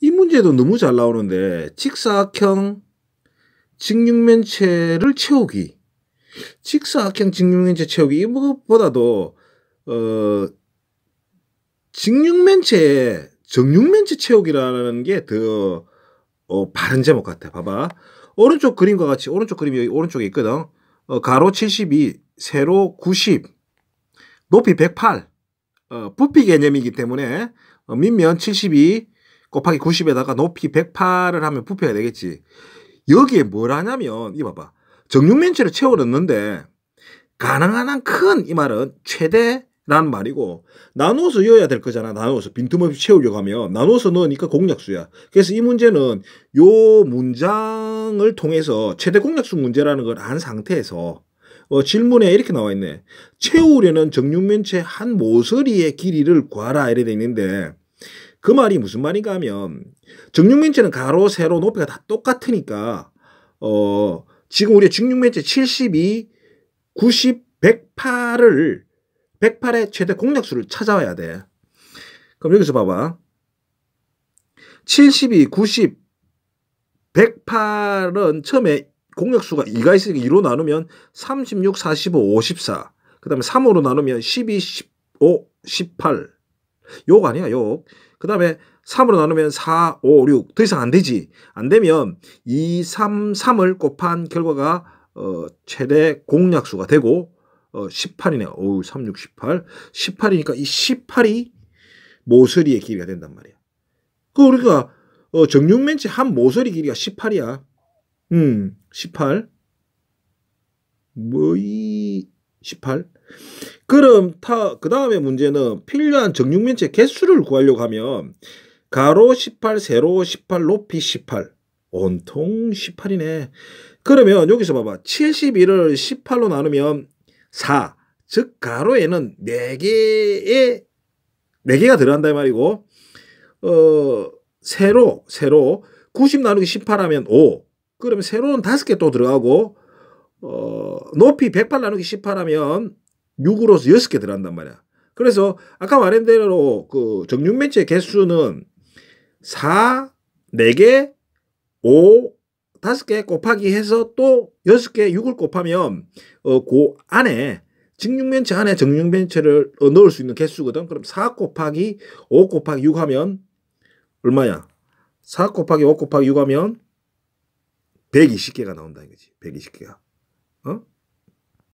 이 문제도 너무 잘 나오는데 직사각형 직육면체를 채우기 직사각형 직육면체 채우기 이거보다도 어 직육면체에 정육면체 채우기라는 게더 어, 바른 제목 같아 봐봐 오른쪽 그림과 같이 오른쪽 그림이 여기 오른쪽에 있거든 어, 가로 72 세로 90 높이 108 어, 부피 개념이기 때문에 어, 밑면 72 곱하기 90에다가 높이 108을 하면 부패가 되겠지. 여기에 뭘 하냐면 이 봐봐. 정육면체를 채워 넣는데 가능한 한 큰 이 말은 최대라는 말이고 나눠서 이어야 될 거잖아. 나눠서 빈틈없이 채우려고 하면 나눠서 넣으니까 공략수야. 그래서 이 문제는 요 문장을 통해서 최대 공략수 문제라는 걸 한 상태에서 어, 질문에 이렇게 나와 있네. 채우려는 정육면체 한 모서리의 길이를 구하라 이래 돼 있는데 그 말이 무슨 말인가 하면 정육면체는 가로, 세로, 높이가 다 똑같으니까 어 지금 우리 정육면체 72, 90, 108을 108의 최대 공략수를 찾아와야 돼. 그럼 여기서 봐봐. 72, 90, 108은 처음에 공략수가 2가 있으니까 2로 나누면 36, 45, 54. 그 다음에 3으로 나누면 12, 15, 18. 욕 아니야, 욕. 그 다음에 3으로 나누면 4, 5, 6. 더 이상 안 되지. 안 되면 2, 3, 3을 곱한 결과가 어, 최대 공약수가 되고 어, 18이네. 오, 3, 6, 18. 18이니까 이 18이 모서리의 길이가 된단 말이야. 그 그러니까 어, 정육면체 한 모서리 길이가 18이야. 음, 18. 뭐이 18. 그럼 그 다음에 문제는 필요한 정육면체 개수를 구하려고 하면 가로 18, 세로 18, 높이 18. 온통 18이네. 그러면 여기서 봐봐. 71을 18로 나누면 4. 즉 가로에는 4개의 4개가 들어간다 말이고 어 세로 세로 90 나누기 18 하면 5. 그러면 세로는 5개 또 들어가고 어 높이 108 나누기 18 하면 6으로서 6개 들어간단 말이야. 그래서 아까 말한 대로 그 정육 매체 개수는 4, 4개, 5, 5개 곱하기 해서 또 6개, 6을 곱하면 어, 그 안에 직육면체 안에 정육면체를 어, 넣을 수 있는 개수거든. 그럼 4 곱하기 5 곱하기 6 하면 얼마야? 4 곱하기 5 곱하기 6 하면 120개가 나온다 이거지. 120개가. 어?